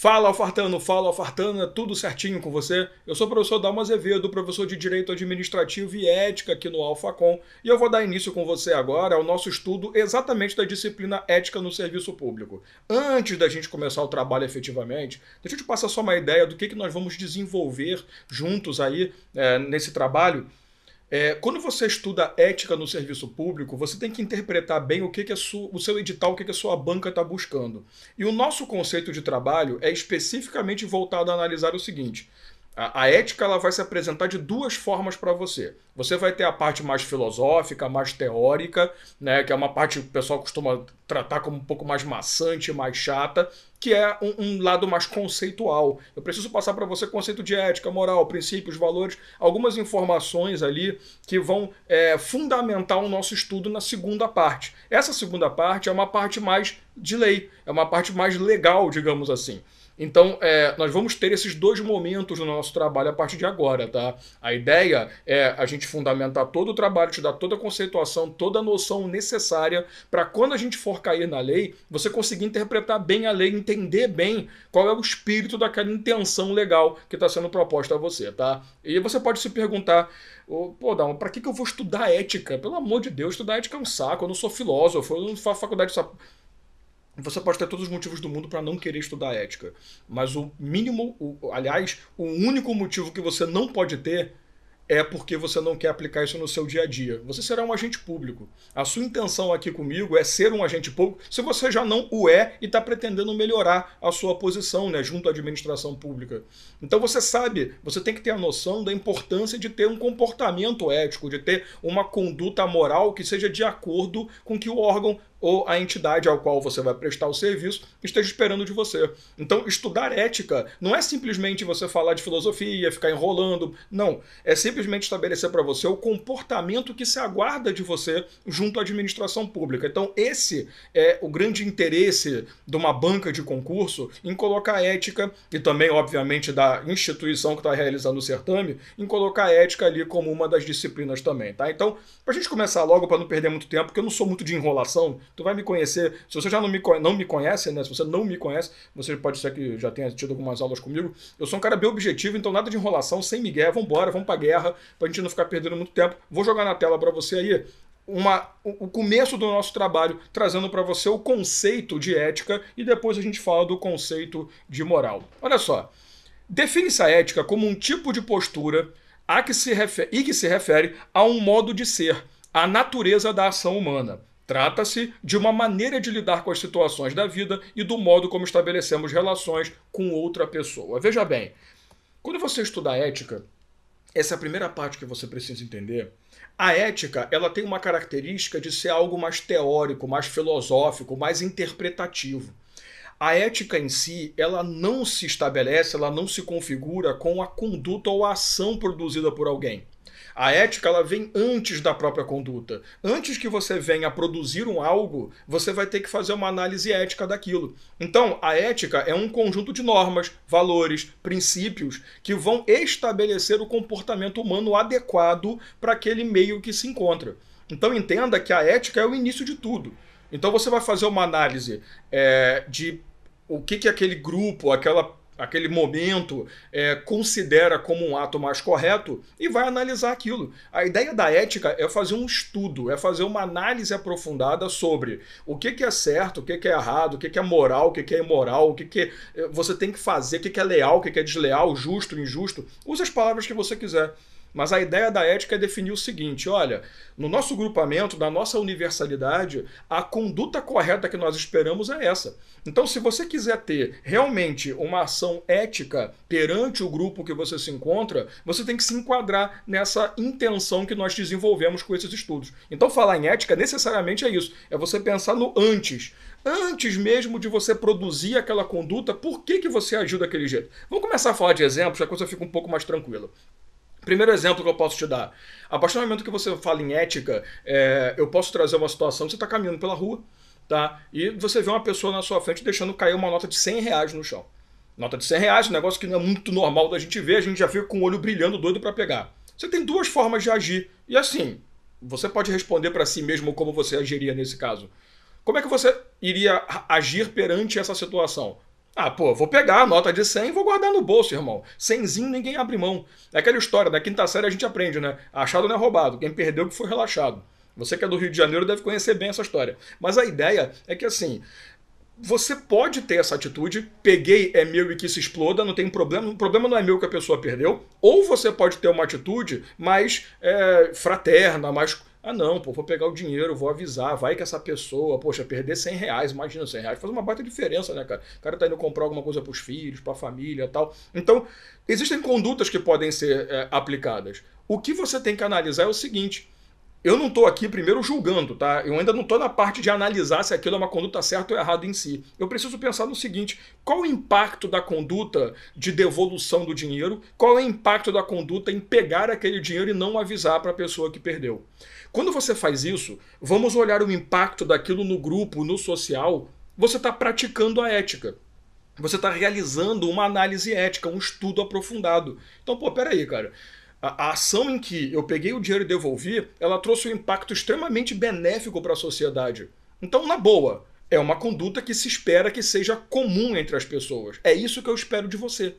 Fala Alfartano, fala Alfartana, tudo certinho com você? Eu sou o professor Dalma Azevedo, professor de Direito Administrativo e Ética aqui no Alfacom, e eu vou dar início com você agora ao nosso estudo exatamente da disciplina Ética no Serviço Público. Antes da gente começar o trabalho efetivamente, deixa eu te passar só uma ideia do que, que nós vamos desenvolver juntos aí é, nesse trabalho. É, quando você estuda ética no serviço público, você tem que interpretar bem o que, que sua, o seu edital, o que, que a sua banca está buscando. E o nosso conceito de trabalho é especificamente voltado a analisar o seguinte: a, a ética ela vai se apresentar de duas formas para você. Você vai ter a parte mais filosófica, mais teórica, né, que é uma parte que o pessoal costuma tratar como um pouco mais maçante, mais chata, que é um, um lado mais conceitual. Eu preciso passar para você conceito de ética, moral, princípios, valores, algumas informações ali que vão é, fundamentar o nosso estudo na segunda parte. Essa segunda parte é uma parte mais de lei, é uma parte mais legal, digamos assim. Então, é, nós vamos ter esses dois momentos no nosso trabalho a partir de agora, tá? A ideia é a gente fundamentar todo o trabalho, te dar toda a conceituação, toda a noção necessária para quando a gente for cair na lei, você conseguir interpretar bem a lei, entender bem qual é o espírito daquela intenção legal que está sendo proposta a você, tá? E você pode se perguntar, pô, Dalma, para que, que eu vou estudar ética? Pelo amor de Deus, estudar ética é um saco, eu não sou filósofo, eu não faço faculdade de você pode ter todos os motivos do mundo para não querer estudar ética, mas o mínimo, o, aliás, o único motivo que você não pode ter é porque você não quer aplicar isso no seu dia a dia. Você será um agente público. A sua intenção aqui comigo é ser um agente público se você já não o é e está pretendendo melhorar a sua posição né, junto à administração pública. Então você sabe, você tem que ter a noção da importância de ter um comportamento ético, de ter uma conduta moral que seja de acordo com que o órgão ou a entidade ao qual você vai prestar o serviço esteja esperando de você. Então, estudar ética não é simplesmente você falar de filosofia, ficar enrolando. Não. É simplesmente estabelecer para você o comportamento que se aguarda de você junto à administração pública. Então, esse é o grande interesse de uma banca de concurso em colocar a ética, e também, obviamente, da instituição que está realizando o certame, em colocar a ética ali como uma das disciplinas também. Tá? Então, para a gente começar logo, para não perder muito tempo, porque eu não sou muito de enrolação tu vai me conhecer. Se você já não me, não me conhece, né? Se você não me conhece, você pode ser que já tenha tido algumas aulas comigo. Eu sou um cara bem objetivo, então nada de enrolação, sem migué, vambora, vamos pra guerra, pra gente não ficar perdendo muito tempo. Vou jogar na tela para você aí uma, o começo do nosso trabalho, trazendo para você o conceito de ética e depois a gente fala do conceito de moral. Olha só, define-se a ética como um tipo de postura a que se refere, e que se refere a um modo de ser, a natureza da ação humana. Trata-se de uma maneira de lidar com as situações da vida e do modo como estabelecemos relações com outra pessoa. Veja bem, quando você estuda ética, essa é a primeira parte que você precisa entender. A ética, ela tem uma característica de ser algo mais teórico, mais filosófico, mais interpretativo. A ética em si, ela não se estabelece, ela não se configura com a conduta ou a ação produzida por alguém. A ética ela vem antes da própria conduta. Antes que você venha produzir um algo, você vai ter que fazer uma análise ética daquilo. Então, a ética é um conjunto de normas, valores, princípios que vão estabelecer o comportamento humano adequado para aquele meio que se encontra. Então, entenda que a ética é o início de tudo. Então, você vai fazer uma análise é, de o que, que aquele grupo, aquela aquele momento é, considera como um ato mais correto e vai analisar aquilo. A ideia da ética é fazer um estudo, é fazer uma análise aprofundada sobre o que, que é certo, o que, que é errado, o que, que é moral, o que, que é imoral, o que, que é, você tem que fazer, o que, que é leal, o que, que é desleal, justo, injusto. Use as palavras que você quiser. Mas a ideia da ética é definir o seguinte: olha, no nosso grupamento, na nossa universalidade, a conduta correta que nós esperamos é essa. Então, se você quiser ter realmente uma ação ética perante o grupo que você se encontra, você tem que se enquadrar nessa intenção que nós desenvolvemos com esses estudos. Então, falar em ética necessariamente é isso: é você pensar no antes antes mesmo de você produzir aquela conduta, por que, que você agiu daquele jeito? Vamos começar a falar de exemplos, a coisa fica um pouco mais tranquila. Primeiro exemplo que eu posso te dar. A partir do momento que você fala em ética, é, eu posso trazer uma situação que você está caminhando pela rua, tá? E você vê uma pessoa na sua frente deixando cair uma nota de 100 reais no chão. Nota de 100 reais, um negócio que não é muito normal da gente ver, a gente já fica com o olho brilhando doido para pegar. Você tem duas formas de agir. E assim, você pode responder para si mesmo como você agiria nesse caso. Como é que você iria agir perante essa situação? Ah, pô, vou pegar a nota de 100 e vou guardar no bolso, irmão. 100 ninguém abre mão. É aquela história, da né? quinta série a gente aprende, né? Achado não é roubado, quem perdeu que foi relaxado. Você que é do Rio de Janeiro deve conhecer bem essa história. Mas a ideia é que assim, você pode ter essa atitude, peguei, é meu e que se exploda, não tem problema, o problema não é meu que a pessoa perdeu, ou você pode ter uma atitude mais é, fraterna, mais ah, não, pô, vou pegar o dinheiro, vou avisar, vai que essa pessoa, poxa, perder 100 reais, imagina 100 reais, faz uma baita diferença, né, cara? O cara tá indo comprar alguma coisa para os filhos, para a família tal. Então, existem condutas que podem ser é, aplicadas. O que você tem que analisar é o seguinte eu não estou aqui primeiro julgando, tá? Eu ainda não estou na parte de analisar se aquilo é uma conduta certa ou errada em si. Eu preciso pensar no seguinte: qual o impacto da conduta de devolução do dinheiro? Qual é o impacto da conduta em pegar aquele dinheiro e não avisar para a pessoa que perdeu? Quando você faz isso, vamos olhar o impacto daquilo no grupo, no social. Você está praticando a ética você está realizando uma análise ética, um estudo aprofundado. Então, pô, peraí, cara a, ação em que eu peguei o dinheiro e devolvi, ela trouxe um impacto extremamente benéfico para a sociedade. Então, na boa, é uma conduta que se espera que seja comum entre as pessoas. É isso que eu espero de você.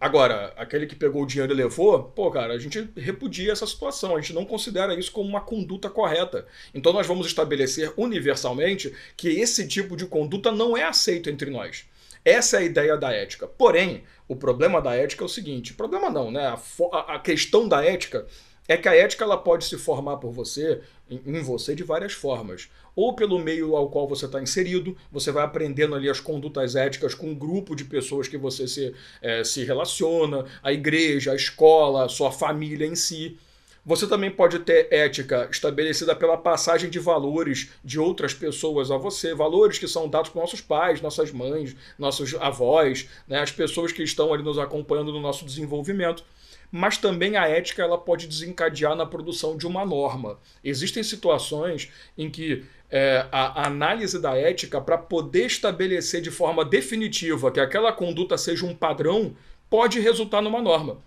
Agora, aquele que pegou o dinheiro e levou, pô, cara, a gente repudia essa situação, a gente não considera isso como uma conduta correta. Então nós vamos estabelecer universalmente que esse tipo de conduta não é aceito entre nós. Essa é a ideia da ética. Porém, o problema da ética é o seguinte: problema não, né? A, a questão da ética é que a ética ela pode se formar por você, em, você, de várias formas. Ou pelo meio ao qual você está inserido, você vai aprendendo ali as condutas éticas com um grupo de pessoas que você se, é, se relaciona, a igreja, a escola, a sua família em si. Você também pode ter ética estabelecida pela passagem de valores de outras pessoas a você, valores que são dados por nossos pais, nossas mães, nossos avós, né, as pessoas que estão ali nos acompanhando no nosso desenvolvimento mas também a ética ela pode desencadear na produção de uma norma. Existem situações em que é, a análise da ética, para poder estabelecer de forma definitiva que aquela conduta seja um padrão, pode resultar numa norma.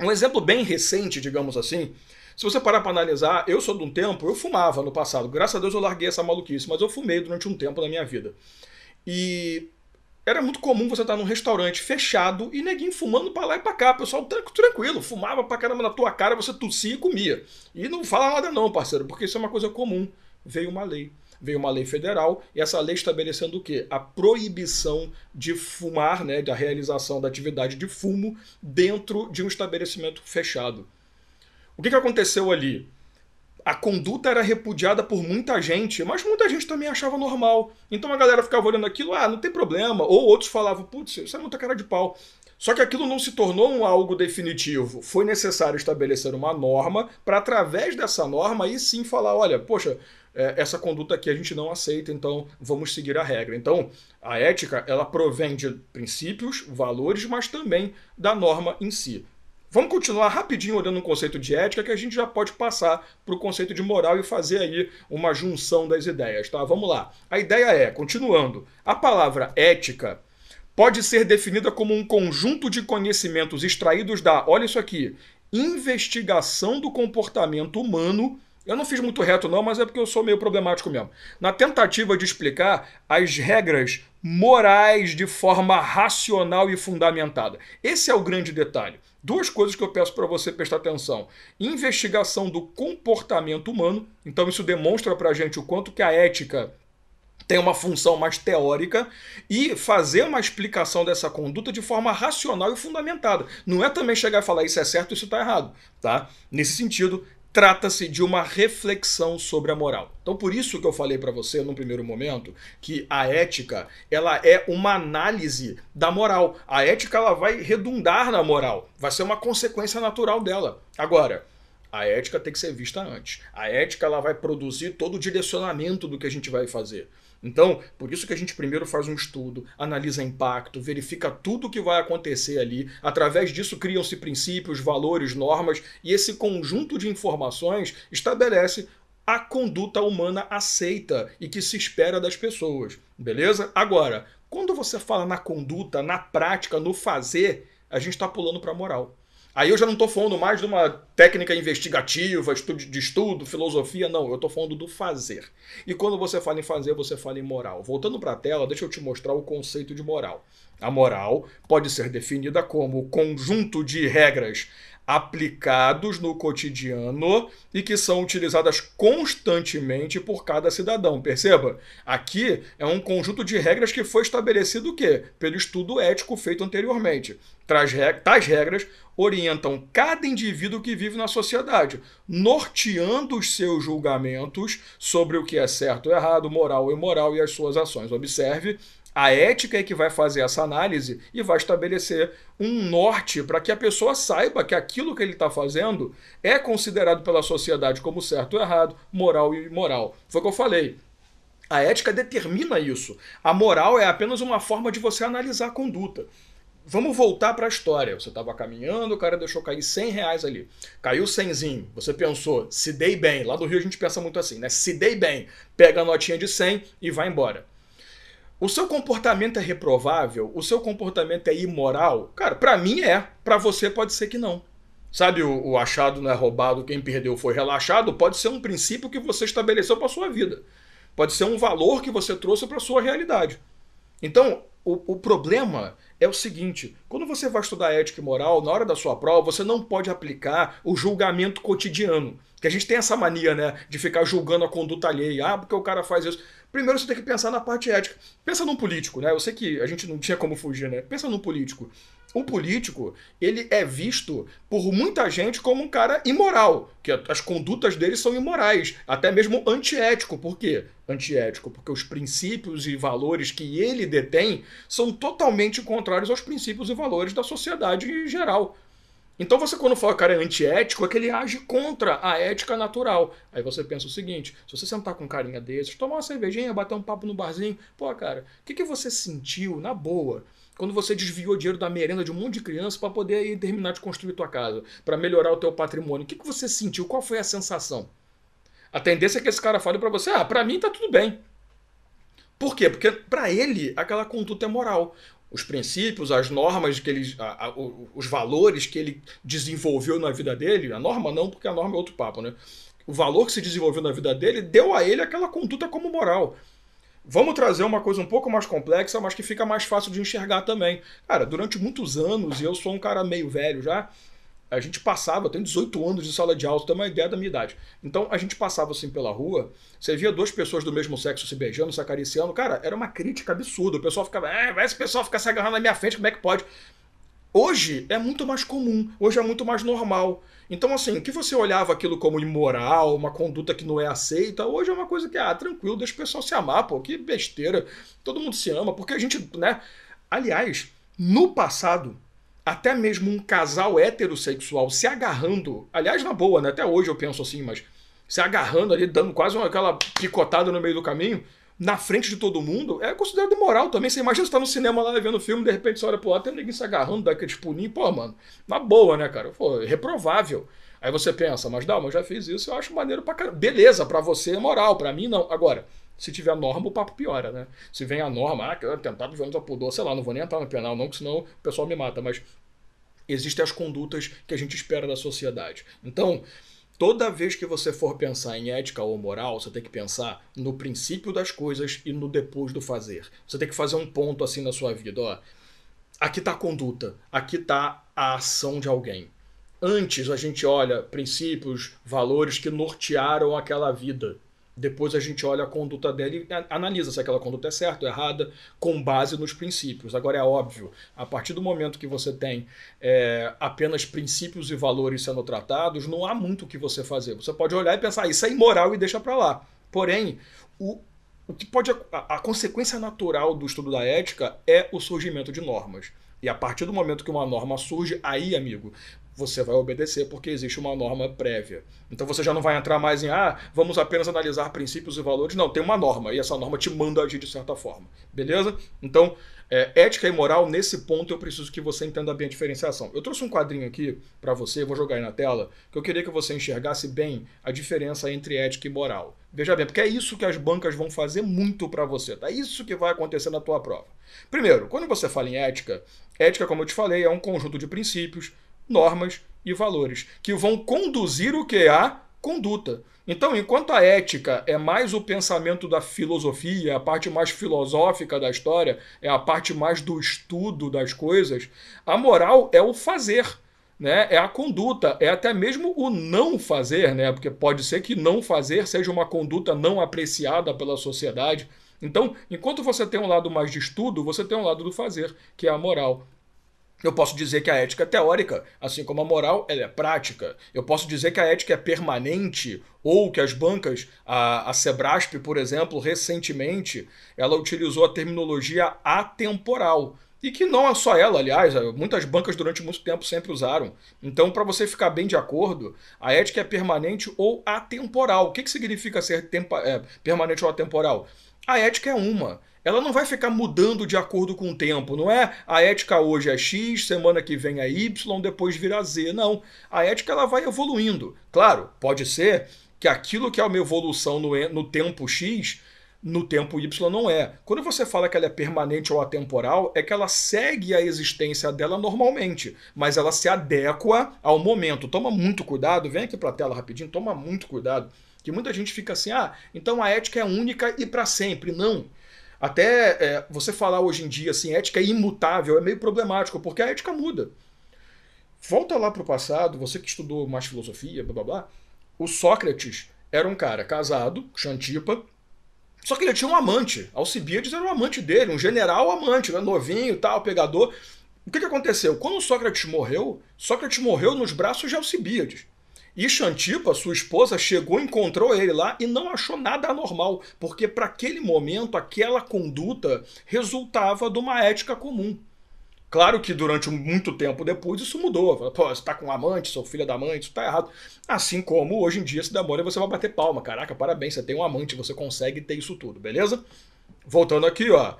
Um exemplo bem recente, digamos assim, se você parar para analisar, eu sou de um tempo, eu fumava no passado. Graças a Deus eu larguei essa maluquice, mas eu fumei durante um tempo da minha vida. E era muito comum você estar num restaurante fechado e neguinho fumando para lá e para cá. O pessoal tranquilo, fumava pra caramba na tua cara, você tossia e comia. E não fala nada não, parceiro, porque isso é uma coisa comum. Veio uma lei. Veio uma lei federal e essa lei estabelecendo o quê? A proibição de fumar, né, da realização da atividade de fumo dentro de um estabelecimento fechado. O que, que aconteceu ali? A conduta era repudiada por muita gente, mas muita gente também achava normal. Então a galera ficava olhando aquilo, ah, não tem problema. Ou outros falavam, putz, isso é muita cara de pau. Só que aquilo não se tornou um algo definitivo. Foi necessário estabelecer uma norma para, através dessa norma, aí sim falar: olha, poxa, é, essa conduta aqui a gente não aceita, então vamos seguir a regra. Então, a ética, ela provém de princípios, valores, mas também da norma em si. Vamos continuar rapidinho olhando um conceito de ética que a gente já pode passar para o conceito de moral e fazer aí uma junção das ideias, tá? Vamos lá. A ideia é, continuando, a palavra ética pode ser definida como um conjunto de conhecimentos extraídos da, olha isso aqui, investigação do comportamento humano. Eu não fiz muito reto não, mas é porque eu sou meio problemático mesmo. Na tentativa de explicar as regras morais de forma racional e fundamentada. Esse é o grande detalhe. Duas coisas que eu peço para você prestar atenção: investigação do comportamento humano. Então, isso demonstra para a gente o quanto que a ética tem uma função mais teórica e fazer uma explicação dessa conduta de forma racional e fundamentada. Não é também chegar e falar isso é certo, isso está errado, tá? Nesse sentido, trata-se de uma reflexão sobre a moral. Então por isso que eu falei para você num primeiro momento que a ética, ela é uma análise da moral. A ética ela vai redundar na moral, vai ser uma consequência natural dela. Agora, a ética tem que ser vista antes. A ética ela vai produzir todo o direcionamento do que a gente vai fazer. Então, por isso que a gente primeiro faz um estudo, analisa impacto, verifica tudo o que vai acontecer ali. Através disso criam-se princípios, valores, normas e esse conjunto de informações estabelece a conduta humana aceita e que se espera das pessoas. Beleza? Agora, quando você fala na conduta, na prática, no fazer, a gente está pulando para a moral. Aí eu já não estou falando mais de uma técnica investigativa, estudo, de estudo, filosofia, não. Eu estou falando do fazer. E quando você fala em fazer, você fala em moral. Voltando para a tela, deixa eu te mostrar o conceito de moral. A moral pode ser definida como o conjunto de regras aplicados no cotidiano e que são utilizadas constantemente por cada cidadão. Perceba, aqui é um conjunto de regras que foi estabelecido o quê? Pelo estudo ético feito anteriormente. Tais regras orientam cada indivíduo que vive na sociedade, norteando os seus julgamentos sobre o que é certo ou errado, moral ou imoral e as suas ações. Observe a ética é que vai fazer essa análise e vai estabelecer um norte para que a pessoa saiba que aquilo que ele está fazendo é considerado pela sociedade como certo ou errado, moral e imoral. Foi o que eu falei. A ética determina isso. A moral é apenas uma forma de você analisar a conduta. Vamos voltar para a história. Você estava caminhando, o cara deixou cair 100 reais ali. Caiu 100. Você pensou, se dei bem. Lá do Rio a gente pensa muito assim, né? Se dei bem. Pega a notinha de 100 e vai embora. O seu comportamento é reprovável? O seu comportamento é imoral? Cara, para mim é. Para você pode ser que não. Sabe, o, o, achado não é roubado, quem perdeu foi relaxado, pode ser um princípio que você estabeleceu para sua vida. Pode ser um valor que você trouxe para sua realidade. Então, o, o problema é o seguinte: quando você vai estudar ética e moral, na hora da sua prova, você não pode aplicar o julgamento cotidiano. Que a gente tem essa mania, né, de ficar julgando a conduta alheia. Ah, porque o cara faz isso. Primeiro você tem que pensar na parte ética. Pensa num político, né? Eu sei que a gente não tinha como fugir, né? Pensa num político. O político, ele é visto por muita gente como um cara imoral, que as condutas dele são imorais, até mesmo antiético. Por quê? Antiético, porque os princípios e valores que ele detém são totalmente contrários aos princípios e valores da sociedade em geral. Então você quando fala cara é antiético, é que ele age contra a ética natural. Aí você pensa o seguinte, se você sentar com um carinha desses, tomar uma cervejinha, bater um papo no barzinho, pô cara, o que, que você sentiu, na boa, quando você desviou dinheiro da merenda de um monte de criança para poder aí terminar de construir tua casa, para melhorar o teu patrimônio, o que, que você sentiu, qual foi a sensação? A tendência é que esse cara fale para você, ah, para mim tá tudo bem. Por quê? Porque para ele aquela conduta é moral os princípios, as normas que ele, a, a, os valores que ele desenvolveu na vida dele, a norma não, porque a norma é outro papo, né? O valor que se desenvolveu na vida dele deu a ele aquela conduta como moral. Vamos trazer uma coisa um pouco mais complexa, mas que fica mais fácil de enxergar também. Cara, durante muitos anos, e eu sou um cara meio velho já, a gente passava, eu tenho 18 anos de sala de aula, tem uma ideia da minha idade. Então a gente passava assim pela rua, você via duas pessoas do mesmo sexo se beijando, se acariciando, cara, era uma crítica absurda. O pessoal ficava, é, vai esse pessoal ficar se agarrando na minha frente, como é que pode? Hoje é muito mais comum, hoje é muito mais normal. Então, assim, que você olhava aquilo como imoral, uma conduta que não é aceita, hoje é uma coisa que, ah, tranquilo, deixa o pessoal se amar, pô, que besteira. Todo mundo se ama, porque a gente, né? Aliás, no passado, até mesmo um casal heterossexual se agarrando, aliás, na boa, né? Até hoje eu penso assim, mas se agarrando ali, dando quase uma, aquela picotada no meio do caminho, na frente de todo mundo, é considerado imoral também. Você imagina você tá no cinema lá vendo o filme, de repente você olha pro lado, tem ninguém se agarrando, dá aqueles pulinhos, pô, mano, na boa, né, cara? Pô, reprovável. Aí você pensa, mas não, mas já fiz isso, eu acho maneiro pra caramba. Beleza, pra você é moral, pra mim não. Agora, se tiver norma, o papo piora, né? Se vem a norma, ah, atentado de a pudor, sei lá, não vou nem entrar no penal, não, que senão o pessoal me mata, mas existem as condutas que a gente espera da sociedade. Então, toda vez que você for pensar em ética ou moral, você tem que pensar no princípio das coisas e no depois do fazer. Você tem que fazer um ponto assim na sua vida, ó. Aqui está a conduta, aqui está a ação de alguém. Antes a gente olha princípios, valores que nortearam aquela vida. Depois a gente olha a conduta dela e analisa se aquela conduta é certa ou errada, com base nos princípios. Agora é óbvio, a partir do momento que você tem é, apenas princípios e valores sendo tratados, não há muito o que você fazer. Você pode olhar e pensar, ah, isso é imoral e deixa para lá. Porém, o, o que pode. A, a consequência natural do estudo da ética é o surgimento de normas. E a partir do momento que uma norma surge, aí, amigo, você vai obedecer porque existe uma norma prévia. Então você já não vai entrar mais em, ah, vamos apenas analisar princípios e valores. Não, tem uma norma e essa norma te manda agir de certa forma. Beleza? Então, é, ética e moral, nesse ponto eu preciso que você entenda bem a diferenciação. Eu trouxe um quadrinho aqui para você, vou jogar aí na tela, que eu queria que você enxergasse bem a diferença entre ética e moral. Veja bem, porque é isso que as bancas vão fazer muito para você, tá? É isso que vai acontecer na tua prova. Primeiro, quando você fala em ética, ética, como eu te falei, é um conjunto de princípios, normas e valores, que vão conduzir o que a conduta. Então, enquanto a ética é mais o pensamento da filosofia, a parte mais filosófica da história, é a parte mais do estudo das coisas, a moral é o fazer. Né? É a conduta, é até mesmo o não fazer, né? Porque pode ser que não fazer seja uma conduta não apreciada pela sociedade. Então, enquanto você tem um lado mais de estudo, você tem um lado do fazer, que é a moral. Eu posso dizer que a ética é teórica, assim como a moral ela é prática. Eu posso dizer que a ética é permanente, ou que as bancas, a, a Sebrasp, por exemplo, recentemente, ela utilizou a terminologia atemporal. E que não é só ela, aliás, é, muitas bancas durante muito tempo sempre usaram. Então, para você ficar bem de acordo, a ética é permanente ou atemporal. O que, que significa ser é, permanente ou atemporal? A ética é uma, ela não vai ficar mudando de acordo com o tempo, não é a ética hoje é X, semana que vem é Y, depois vira Z. Não. A ética ela vai evoluindo. Claro, pode ser que aquilo que é uma evolução no, no tempo X no tempo y não é. Quando você fala que ela é permanente ou atemporal, é que ela segue a existência dela normalmente, mas ela se adequa ao momento. Toma muito cuidado, vem aqui para a tela rapidinho, toma muito cuidado, que muita gente fica assim: "Ah, então a ética é única e para sempre". Não. Até é, você falar hoje em dia assim, ética é imutável é meio problemático, porque a ética muda. Volta lá para o passado, você que estudou mais filosofia, blá blá blá. O Sócrates era um cara casado, Xantipa, só que ele tinha um amante. Alcibiades era um amante dele, um general amante, né? novinho tal, pegador. O que, que aconteceu? Quando Sócrates morreu, Sócrates morreu nos braços de Alcibiades. E Xantipa, sua esposa, chegou, encontrou ele lá e não achou nada anormal, porque para aquele momento aquela conduta resultava de uma ética comum. Claro que durante muito tempo depois isso mudou. Pô, você tá com um amante, sou filha é da amante, isso tá errado. Assim como hoje em dia se demora você vai bater palma. Caraca, parabéns, você tem um amante, você consegue ter isso tudo, beleza? Voltando aqui, ó.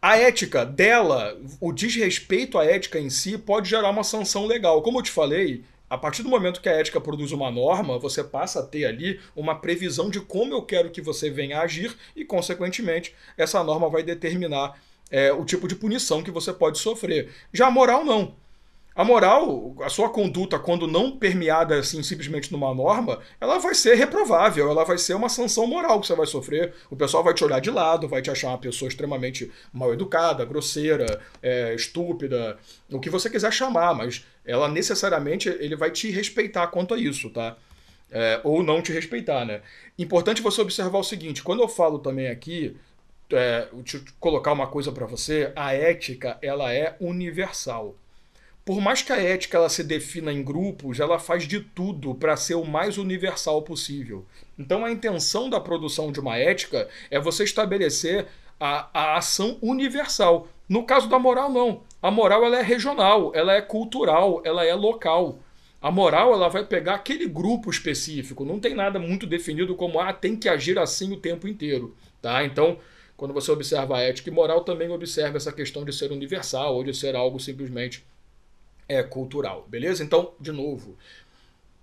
A ética dela, o desrespeito à ética em si, pode gerar uma sanção legal. Como eu te falei, a partir do momento que a ética produz uma norma, você passa a ter ali uma previsão de como eu quero que você venha a agir e, consequentemente, essa norma vai determinar é, o tipo de punição que você pode sofrer. Já a moral, não. A moral, a sua conduta, quando não permeada assim simplesmente numa norma, ela vai ser reprovável, ela vai ser uma sanção moral que você vai sofrer. O pessoal vai te olhar de lado, vai te achar uma pessoa extremamente mal educada, grosseira, é, estúpida, o que você quiser chamar, mas ela necessariamente ele vai te respeitar quanto a isso, tá? É, ou não te respeitar, né? Importante você observar o seguinte: quando eu falo também aqui, é, colocar uma coisa para você, a ética ela é universal. Por mais que a ética ela se defina em grupos, ela faz de tudo para ser o mais universal possível. Então a intenção da produção de uma ética é você estabelecer a, a ação universal. No caso da moral, não. A moral ela é regional, ela é cultural, ela é local. A moral ela vai pegar aquele grupo específico. Não tem nada muito definido como ah tem que agir assim o tempo inteiro, tá? Então quando você observa a ética e moral, também observa essa questão de ser universal ou de ser algo simplesmente é cultural, beleza? Então, de novo,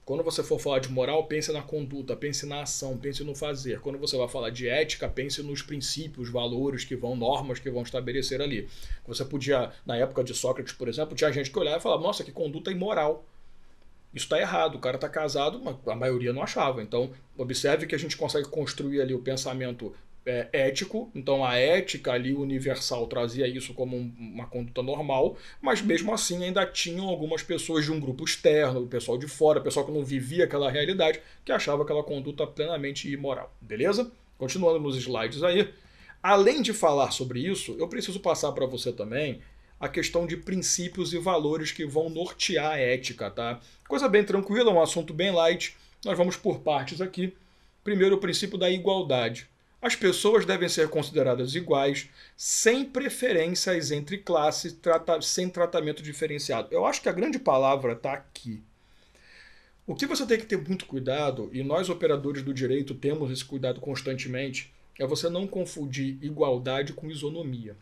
quando você for falar de moral, pense na conduta, pense na ação, pense no fazer. Quando você vai falar de ética, pense nos princípios, valores que vão, normas que vão estabelecer ali. Você podia, na época de Sócrates, por exemplo, tinha gente que olhava e falava, nossa, que conduta imoral. Isso está errado, o cara está casado, mas a maioria não achava. Então, observe que a gente consegue construir ali o pensamento é, ético, então a ética ali universal trazia isso como um, uma conduta normal, mas mesmo assim ainda tinham algumas pessoas de um grupo externo, o pessoal de fora, o pessoal que não vivia aquela realidade, que achava aquela conduta plenamente imoral, beleza? Continuando nos slides aí, além de falar sobre isso, eu preciso passar para você também a questão de princípios e valores que vão nortear a ética, tá? Coisa bem tranquila, um assunto bem light. Nós vamos por partes aqui. Primeiro, o princípio da igualdade. As pessoas devem ser consideradas iguais, sem preferências entre classes, trata sem tratamento diferenciado. Eu acho que a grande palavra está aqui. O que você tem que ter muito cuidado, e nós operadores do direito temos esse cuidado constantemente, é você não confundir igualdade com isonomia.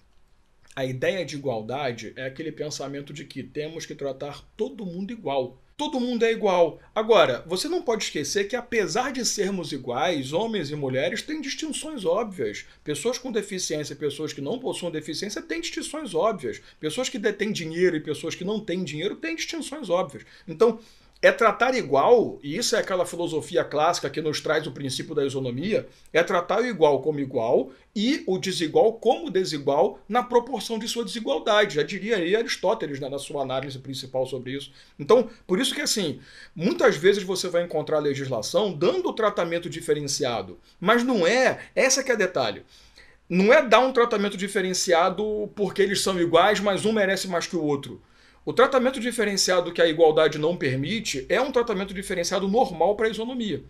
A ideia de igualdade é aquele pensamento de que temos que tratar todo mundo igual todo mundo é igual. Agora, você não pode esquecer que, apesar de sermos iguais, homens e mulheres têm distinções óbvias. Pessoas com deficiência e pessoas que não possuem deficiência têm distinções óbvias. Pessoas que detêm dinheiro e pessoas que não têm dinheiro têm distinções óbvias. Então, é tratar igual, e isso é aquela filosofia clássica que nos traz o princípio da isonomia, é tratar o igual como igual e o desigual como desigual na proporção de sua desigualdade. Já diria aí Aristóteles né, na sua análise principal sobre isso. Então, por isso que assim, muitas vezes você vai encontrar legislação dando tratamento diferenciado, mas não é, essa que é detalhe não é dar um tratamento diferenciado porque eles são iguais, mas um merece mais que o outro. O tratamento diferenciado que a igualdade não permite é um tratamento diferenciado normal para a isonomia.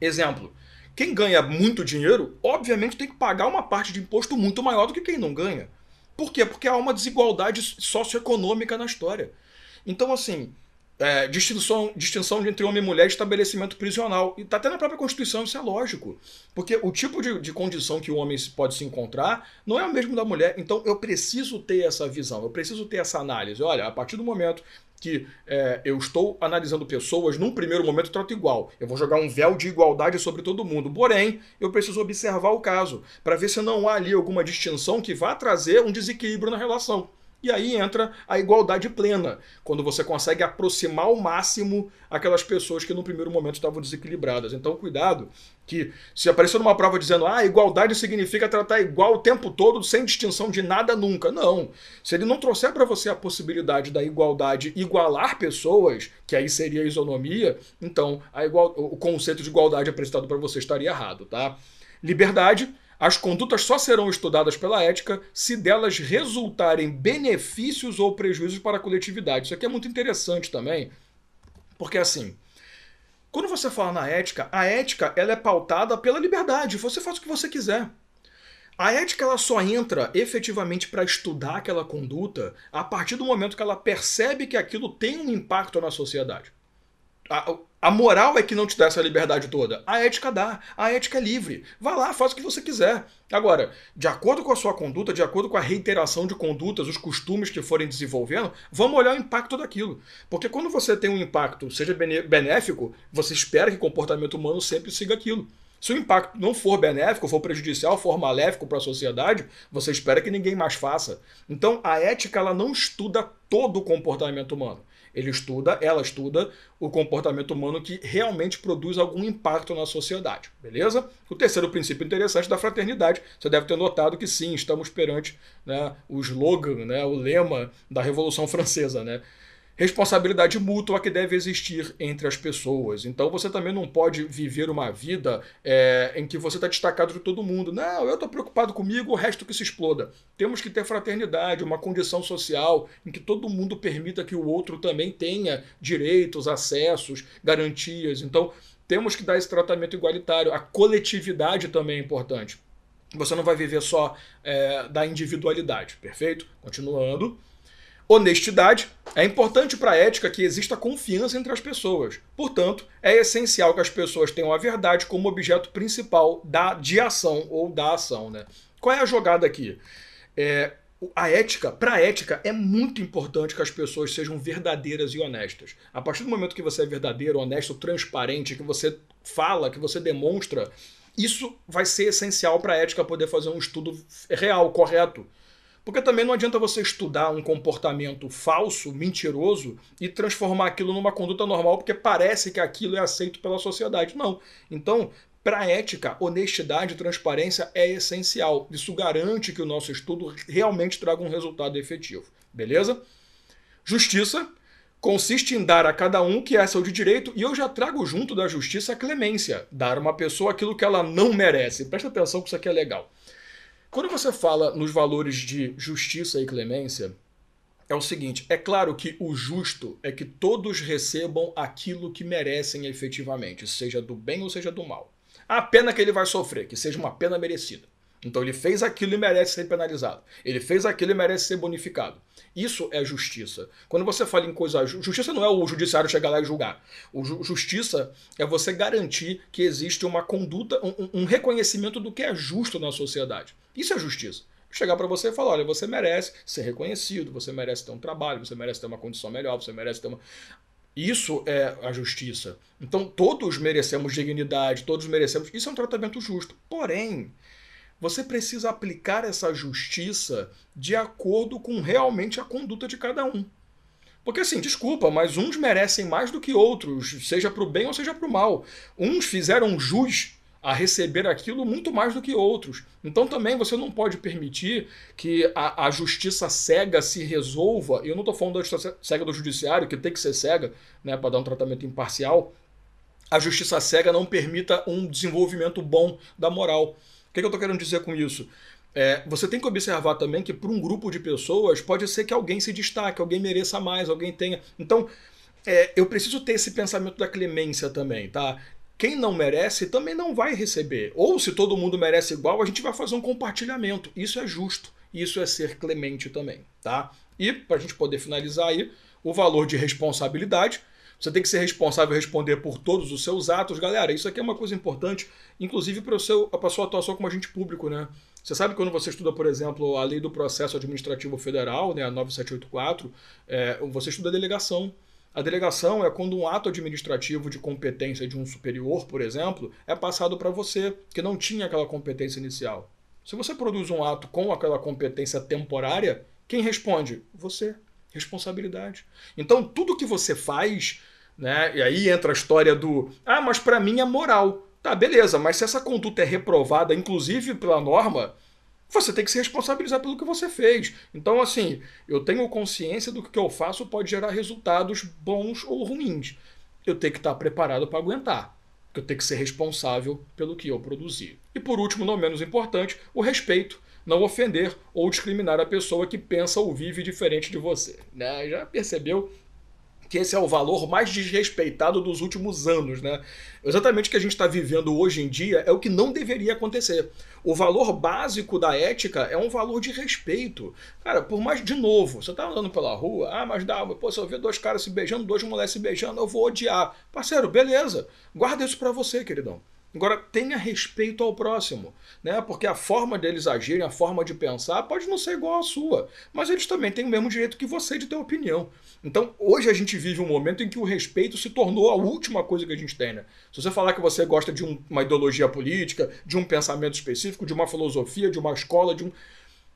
Exemplo, quem ganha muito dinheiro, obviamente tem que pagar uma parte de imposto muito maior do que quem não ganha. Por quê? Porque há uma desigualdade socioeconômica na história. Então, assim, é, distinção, distinção entre homem e mulher estabelecimento prisional. E está até na própria Constituição, isso é lógico. Porque o tipo de, de condição que o homem pode se encontrar não é o mesmo da mulher. Então eu preciso ter essa visão, eu preciso ter essa análise. Olha, a partir do momento que é, eu estou analisando pessoas, num primeiro momento eu trato igual. Eu vou jogar um véu de igualdade sobre todo mundo. Porém, eu preciso observar o caso para ver se não há ali alguma distinção que vá trazer um desequilíbrio na relação. E aí entra a igualdade plena, quando você consegue aproximar ao máximo aquelas pessoas que no primeiro momento estavam desequilibradas. Então, cuidado, que se aparecer numa prova dizendo ah, igualdade significa tratar igual o tempo todo, sem distinção de nada nunca. Não. Se ele não trouxer para você a possibilidade da igualdade igualar pessoas, que aí seria a isonomia, então a igual, o conceito de igualdade apresentado para você estaria errado, tá? Liberdade as condutas só serão estudadas pela ética se delas resultarem benefícios ou prejuízos para a coletividade. Isso aqui é muito interessante também, porque assim, quando você fala na ética, a ética ela é pautada pela liberdade. Você faz o que você quiser. A ética ela só entra efetivamente para estudar aquela conduta a partir do momento que ela percebe que aquilo tem um impacto na sociedade. A, a moral é que não te dá essa liberdade toda. A ética dá. A ética é livre. Vá lá, faça o que você quiser. Agora, de acordo com a sua conduta, de acordo com a reiteração de condutas, os costumes que forem desenvolvendo, vamos olhar o impacto daquilo. Porque quando você tem um impacto, seja benéfico, você espera que o comportamento humano sempre siga aquilo. Se o impacto não for benéfico, for prejudicial, for maléfico para a sociedade, você espera que ninguém mais faça. Então, a ética ela não estuda todo o comportamento humano. Ele estuda, ela estuda o comportamento humano que realmente produz algum impacto na sociedade, beleza? O terceiro princípio interessante da fraternidade, você deve ter notado que sim, estamos perante né, o slogan, né, o lema da Revolução Francesa, né? responsabilidade mútua que deve existir entre as pessoas. Então você também não pode viver uma vida é, em que você está destacado de todo mundo. Não, eu estou preocupado comigo, o resto que se exploda. Temos que ter fraternidade, uma condição social em que todo mundo permita que o outro também tenha direitos, acessos, garantias. Então temos que dar esse tratamento igualitário. A coletividade também é importante. Você não vai viver só é, da individualidade, perfeito? Continuando. Honestidade. É importante para a ética que exista confiança entre as pessoas. Portanto, é essencial que as pessoas tenham a verdade como objeto principal da de ação ou da ação. Né? Qual é a jogada aqui? É, a ética, para a ética, é muito importante que as pessoas sejam verdadeiras e honestas. A partir do momento que você é verdadeiro, honesto, transparente, que você fala, que você demonstra, isso vai ser essencial para a ética poder fazer um estudo real, correto. Porque também não adianta você estudar um comportamento falso, mentiroso e transformar aquilo numa conduta normal porque parece que aquilo é aceito pela sociedade. Não. Então, para a ética, honestidade e transparência é essencial. Isso garante que o nosso estudo realmente traga um resultado efetivo. Beleza? Justiça consiste em dar a cada um que é seu de direito, e eu já trago junto da justiça a clemência, dar a uma pessoa aquilo que ela não merece. Presta atenção que isso aqui é legal. Quando você fala nos valores de justiça e clemência, é o seguinte: é claro que o justo é que todos recebam aquilo que merecem efetivamente, seja do bem ou seja do mal. A pena que ele vai sofrer, que seja uma pena merecida. Então ele fez aquilo e merece ser penalizado. Ele fez aquilo e merece ser bonificado. Isso é justiça. Quando você fala em coisa. Justiça não é o judiciário chegar lá e julgar. O ju justiça é você garantir que existe uma conduta, um, um reconhecimento do que é justo na sociedade. Isso é justiça chegar para você e falar: olha, você merece ser reconhecido, você merece ter um trabalho, você merece ter uma condição melhor, você merece ter uma. Isso é a justiça. Então todos merecemos dignidade, todos merecemos. Isso é um tratamento justo. Porém, você precisa aplicar essa justiça de acordo com realmente a conduta de cada um. Porque assim, desculpa, mas uns merecem mais do que outros, seja para o bem ou seja para o mal. Uns fizeram jus a receber aquilo muito mais do que outros. Então também você não pode permitir que a, a justiça cega se resolva. Eu não estou falando da justiça cega do judiciário, que tem que ser cega, né, para dar um tratamento imparcial. A justiça cega não permita um desenvolvimento bom da moral. O que, que eu estou querendo dizer com isso? É, você tem que observar também que para um grupo de pessoas pode ser que alguém se destaque, alguém mereça mais, alguém tenha. Então, é, eu preciso ter esse pensamento da clemência também, tá? Quem não merece também não vai receber. Ou se todo mundo merece igual, a gente vai fazer um compartilhamento. Isso é justo. Isso é ser clemente também, tá? E para a gente poder finalizar aí, o valor de responsabilidade você tem que ser responsável e responder por todos os seus atos. Galera, isso aqui é uma coisa importante, inclusive para a sua atuação como agente público, né? Você sabe que quando você estuda, por exemplo, a lei do processo administrativo federal, né, a 9784, é, você estuda a delegação. A delegação é quando um ato administrativo de competência de um superior, por exemplo, é passado para você, que não tinha aquela competência inicial. Se você produz um ato com aquela competência temporária, quem responde? Você. Responsabilidade. Então, tudo que você faz né? E aí entra a história do ah, mas para mim é moral. Tá, beleza, mas se essa conduta é reprovada, inclusive pela norma, você tem que se responsabilizar pelo que você fez. Então, assim, eu tenho consciência do que eu faço pode gerar resultados bons ou ruins. Eu tenho que estar tá preparado para aguentar. Eu tenho que ser responsável pelo que eu produzi. E por último, não menos importante, o respeito não ofender ou discriminar a pessoa que pensa ou vive diferente de você. Né? Já percebeu que esse é o valor mais desrespeitado dos últimos anos, né? Exatamente o que a gente está vivendo hoje em dia é o que não deveria acontecer. O valor básico da ética é um valor de respeito. Cara, por mais de novo, você tá andando pela rua, ah, mas dá, pô, se eu ver dois caras se beijando, dois mulheres se beijando, eu vou odiar. Parceiro, beleza. Guarda isso para você, queridão. Agora, tenha respeito ao próximo, né? Porque a forma deles agirem, a forma de pensar, pode não ser igual à sua, mas eles também têm o mesmo direito que você de ter opinião. Então, hoje a gente vive um momento em que o respeito se tornou a última coisa que a gente tem, né? Se você falar que você gosta de um, uma ideologia política, de um pensamento específico, de uma filosofia, de uma escola, de um.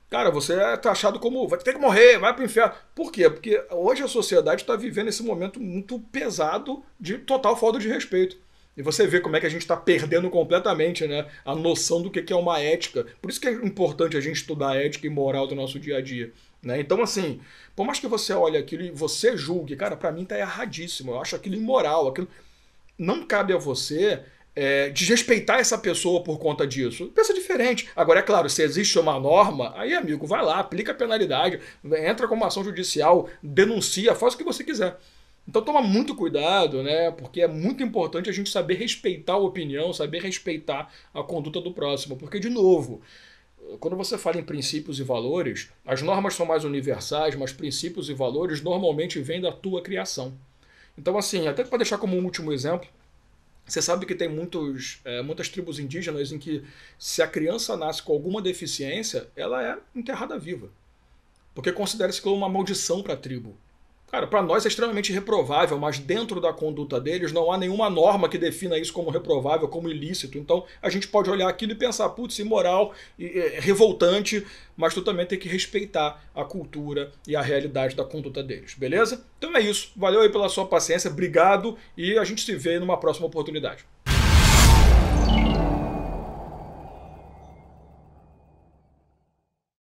Cara, você é taxado como vai ter que morrer, vai pro inferno. Por quê? Porque hoje a sociedade está vivendo esse momento muito pesado de total falta de respeito. E você vê como é que a gente está perdendo completamente né, a noção do que é uma ética. Por isso que é importante a gente estudar a ética e moral do nosso dia a dia. Né? Então, assim, por mais que você olhe aquilo e você julgue, cara, para mim tá erradíssimo, eu acho aquilo imoral, aquilo. Não cabe a você é, desrespeitar essa pessoa por conta disso. Pensa diferente. Agora, é claro, se existe uma norma, aí, amigo, vai lá, aplica a penalidade, entra com uma ação judicial, denuncia, faz o que você quiser. Então toma muito cuidado, né? Porque é muito importante a gente saber respeitar a opinião, saber respeitar a conduta do próximo. Porque, de novo, quando você fala em princípios e valores, as normas são mais universais, mas princípios e valores normalmente vêm da tua criação. Então, assim, até para deixar como um último exemplo, você sabe que tem muitos, é, muitas tribos indígenas em que, se a criança nasce com alguma deficiência, ela é enterrada viva. Porque considera-se como uma maldição para a tribo. Cara, para nós é extremamente reprovável, mas dentro da conduta deles não há nenhuma norma que defina isso como reprovável, como ilícito. Então a gente pode olhar aquilo e pensar, putz, imoral, é revoltante, mas tu também tem que respeitar a cultura e a realidade da conduta deles, beleza? Então é isso. Valeu aí pela sua paciência, obrigado e a gente se vê numa próxima oportunidade.